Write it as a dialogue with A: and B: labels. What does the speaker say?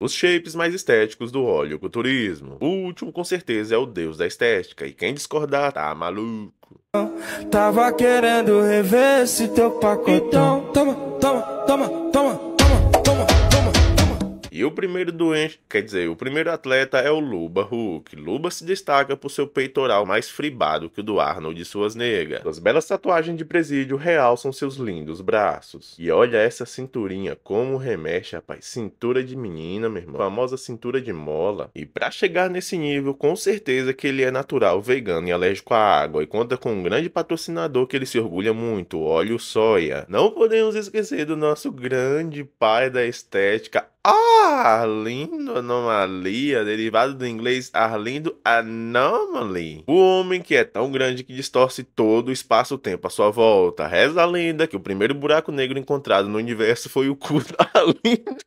A: Os shapes mais estéticos do oleoculturismo. O último, com certeza, é o deus da estética, e quem discordar tá maluco.
B: Tava querendo rever esse teu pacotão. Então, toma, toma, toma, toma.
A: E o primeiro doente, quer dizer, o primeiro atleta é o Luba Hulk. Luba se destaca por seu peitoral mais fribado que o do Arnold de suas negras. Suas belas tatuagens de presídio realçam seus lindos braços. E olha essa cinturinha, como remexe, rapaz. Cintura de menina, meu irmão. Famosa cintura de mola. E para chegar nesse nível, com certeza que ele é natural, vegano e alérgico à água. E conta com um grande patrocinador que ele se orgulha muito, óleo soia. Não podemos esquecer do nosso grande pai da estética, Arlindo Anomalia, derivado do inglês Arlindo Anomaly. O homem que é tão grande que distorce todo o espaço-tempo à sua volta. Reza a lenda que o primeiro buraco negro encontrado no universo foi o cu da Arlindo.